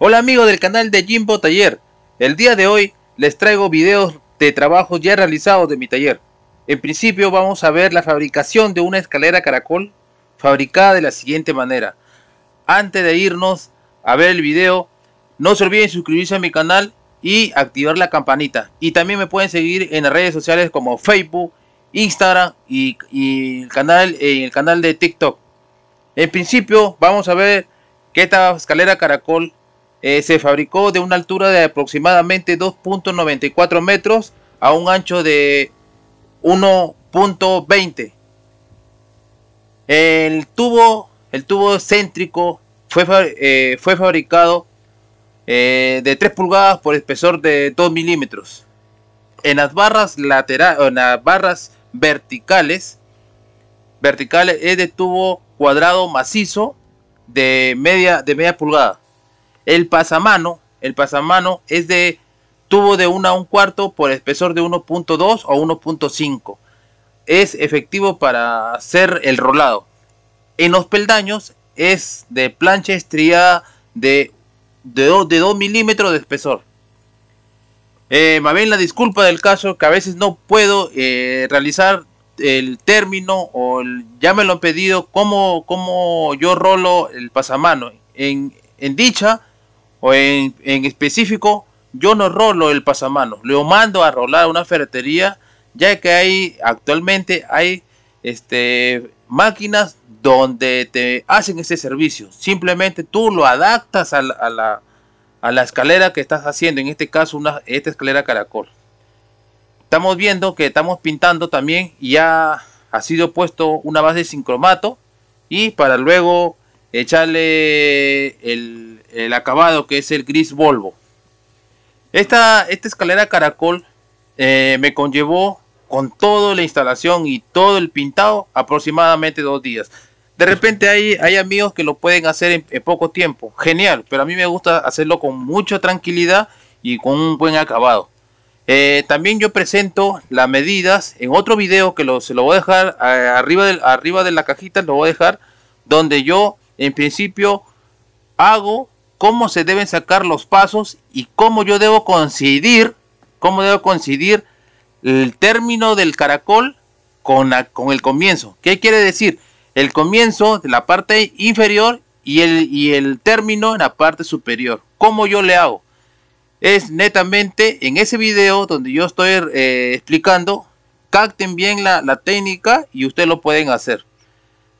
Hola amigos del canal de Jimbo Taller, el día de hoy les traigo videos de trabajos ya realizados de mi taller. En principio vamos a ver la fabricación de una escalera caracol fabricada de la siguiente manera. Antes de irnos a ver el video, no se olviden suscribirse a mi canal y activar la campanita. Y también me pueden seguir en las redes sociales como Facebook, Instagram y, el, canal, eh, el canal de TikTok. En principio vamos a ver qué esta escalera caracol eh, se fabricó de una altura de aproximadamente 2.94 metros a un ancho de 1.20. El tubo, el tubo céntrico fue, eh, fue fabricado eh, de 3 pulgadas por espesor de 2 milímetros. En las barras laterales, en las barras verticales, verticales es de tubo cuadrado macizo de media, de media pulgada. El pasamano, el pasamano es de tubo de 1 a 1 cuarto por espesor de 1.2 o 1.5. Es efectivo para hacer el rolado. En los peldaños es de plancha estriada de, 2, de milímetros de espesor. Eh, Mabel, la disculpa del caso que a veces no puedo eh, realizar el término o ya me lo han pedido como, yo rolo el pasamano. En, en dicha o en, específico, yo no rolo el pasamano, lo mando a rolar a una ferretería, ya que hay actualmente hay este, máquinas donde te hacen ese servicio. Simplemente tú lo adaptas a la, escalera que estás haciendo, en este caso una, esta escalera caracol. Estamos viendo que estamos pintando también y ya ha sido puesto una base de sincromato y para luego echarle el el acabado que es el gris Volvo. Esta, esta escalera caracol eh, me conllevó con toda la instalación y todo el pintado aproximadamente dos días. De repente hay, hay amigos que lo pueden hacer en, poco tiempo, genial, pero a mí me gusta hacerlo con mucha tranquilidad y con un buen acabado. Eh, también yo presento las medidas en otro video que lo, se lo voy a dejar eh, arriba, arriba de la cajita, lo voy a dejar donde yo en principio hago cómo se deben sacar los pasos y cómo yo debo coincidir, cómo debo coincidir el término del caracol con, el comienzo. ¿Qué quiere decir? El comienzo de la parte inferior y el, el término en la parte superior. ¿Cómo yo le hago? Es netamente en ese video donde yo estoy eh, explicando, capten bien la, la técnica y ustedes lo pueden hacer.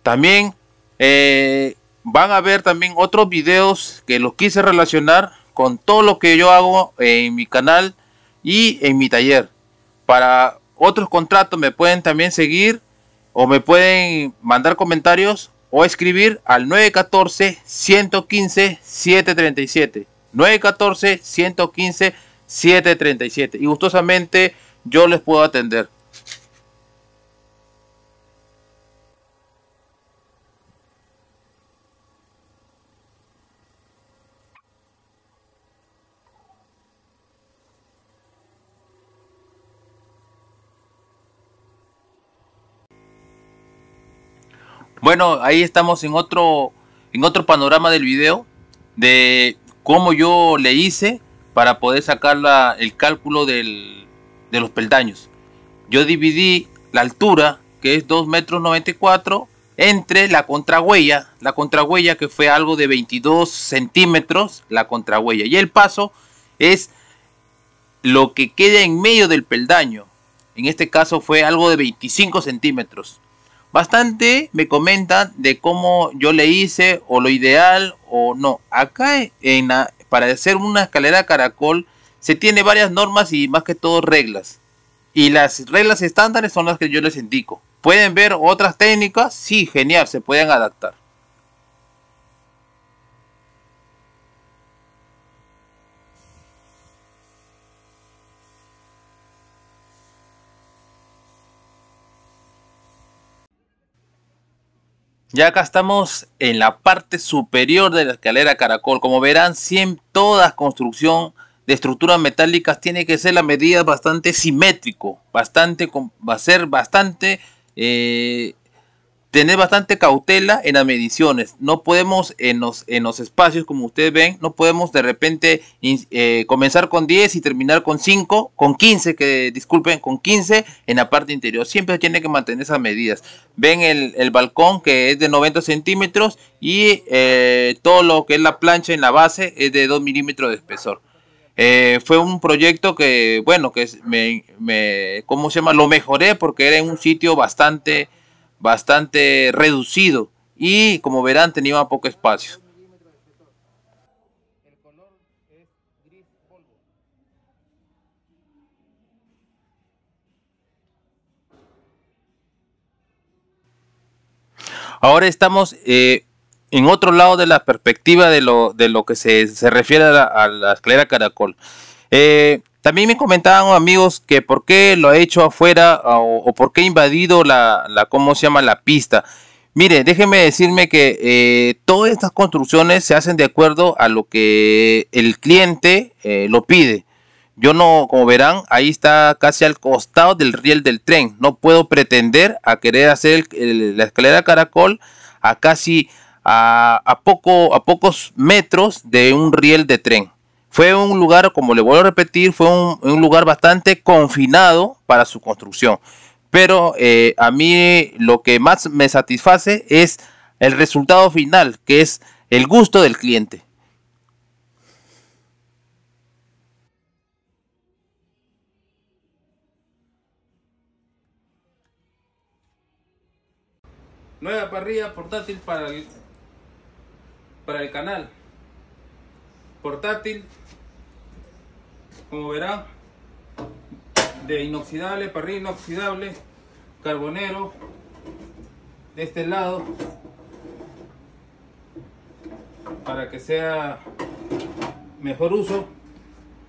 También eh, van a ver también otros videos que los quise relacionar con todo lo que yo hago en mi canal y en mi taller. Para otros contratos me pueden también seguir o me pueden mandar comentarios o escribir al 914-115-737. 914-115-737. Y gustosamente yo les puedo atender. Bueno, ahí estamos en otro, en otro panorama del video de cómo yo le hice para poder sacar el cálculo del, de los peldaños. Yo dividí la altura, que es 2 metros 94, entre la contrahuella, la contrahuella que fue algo de 22 centímetros, la contrahuella. Y el paso es lo que queda en medio del peldaño. En este caso fue algo de 25 centímetros. Bastante me comentan de cómo yo le hice o lo ideal o no. Acá en para hacer una escalera caracol se tiene varias normas y más que todo reglas. Y las reglas estándares son las que yo les indico. ¿Pueden ver otras técnicas? Sí, genial, se pueden adaptar. Ya acá estamos en la parte superior de la escalera caracol. Como verán, toda construcción de estructuras metálicas tiene que ser la medida bastante simétrico, bastante, va a ser bastante eh, tener bastante cautela en las mediciones. No podemos en los, en los espacios, como ustedes ven, no podemos de repente eh, comenzar con 10 y terminar con 5, con 15, que disculpen, con 15 en la parte interior. Siempre tiene que mantener esas medidas. Ven el, balcón que es de 90 centímetros y eh, todo lo que es la plancha en la base es de 2 milímetros de espesor. Eh, fue un proyecto que, bueno, que me, me, ¿cómo se llama? Lo mejoré porque era en un sitio bastante bastante reducido y como verán tenía poco espacio. Ahora estamos eh, en otro lado de la perspectiva de lo, de lo que se, refiere a la, a caracol. Eh, también me comentaban amigos que por qué lo ha hecho afuera o, por qué ha invadido la, ¿cómo se llama? La pista. Mire, déjenme decirme que eh, todas estas construcciones se hacen de acuerdo a lo que el cliente eh, lo pide. Yo no, como verán, ahí está casi al costado del riel del tren. No puedo pretender a querer hacer la escalera caracol a casi a, poco, a pocos metros de un riel de tren. Fue un lugar, como le vuelvo a repetir, fue un, lugar bastante confinado para su construcción. Pero eh, a mí lo que más me satisface es el resultado final, que es el gusto del cliente. Nueva parrilla portátil para para el canal portátil, como verá, de inoxidable, parrilla inoxidable, carbonero, de este lado, para que sea mejor uso,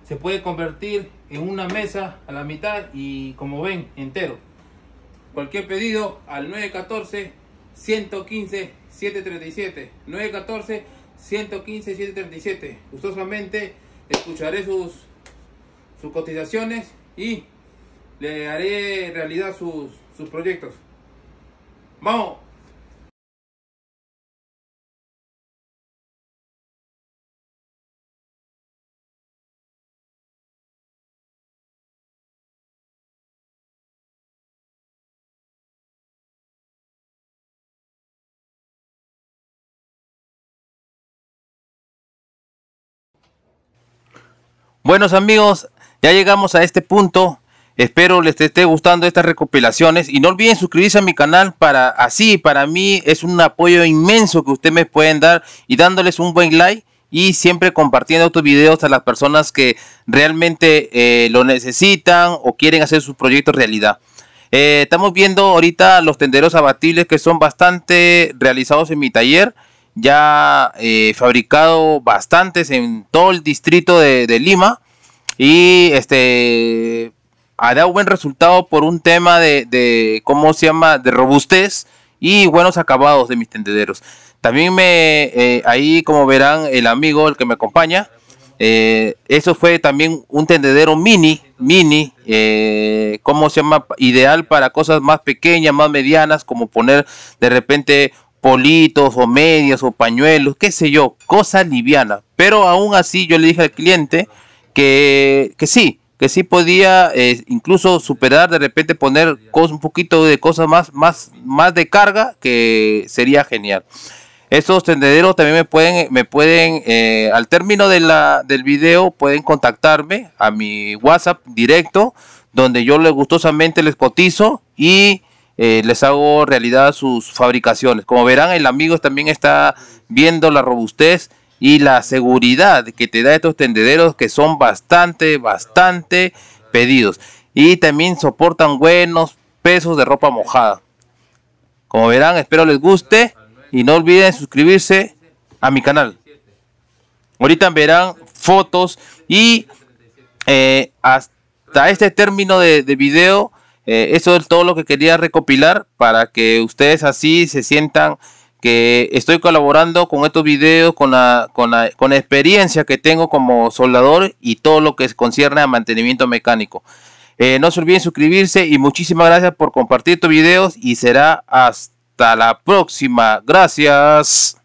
se puede convertir en una mesa a la mitad y como ven, entero. Cualquier pedido al 914 115 737 914 115 137 gustosamente escucharé sus sus cotizaciones y le haré realidad sus, sus proyectos vamos Buenos amigos, ya llegamos a este punto. Espero les esté gustando estas recopilaciones y no olviden suscribirse a mi canal para así, para mí es un apoyo inmenso que ustedes me pueden dar y dándoles un buen like y siempre compartiendo estos videos a las personas que realmente eh, lo necesitan o quieren hacer sus proyectos realidad. Eh, estamos viendo ahorita los tenderos abatibles que son bastante realizados en mi taller ya eh, fabricado bastantes en todo el distrito de, Lima y este ha dado buen resultado por un tema de, de, cómo se llama de robustez y buenos acabados de mis tendederos también me eh, ahí como verán el amigo el que me acompaña eh, eso fue también un tendedero mini mini Como eh, cómo se llama ideal para cosas más pequeñas más medianas como poner de repente politos o medias o pañuelos, qué sé yo, cosas livianas. Pero aún así yo le dije al cliente que, sí, que sí podía eh, incluso superar de repente poner un poquito de cosas más, más, más de carga, que sería genial. Estos tendederos también me pueden, me pueden eh, al término del video, pueden contactarme a mi WhatsApp directo, donde yo les gustosamente les cotizo y eh, les hago realidad sus fabricaciones. Como verán, el amigo también está viendo la robustez y la seguridad que te da estos tendederos que son bastante, bastante pedidos. Y también soportan buenos pesos de ropa mojada. Como verán, espero les guste y no olviden suscribirse a mi canal. Ahorita verán fotos y eh, hasta este término de, de video eh, eso es todo lo que quería recopilar para que ustedes así se sientan que estoy colaborando con estos videos, con la, experiencia que tengo como soldador y todo lo que concierne a mantenimiento mecánico. Eh, no se olviden suscribirse y muchísimas gracias por compartir estos videos y será hasta la próxima. Gracias.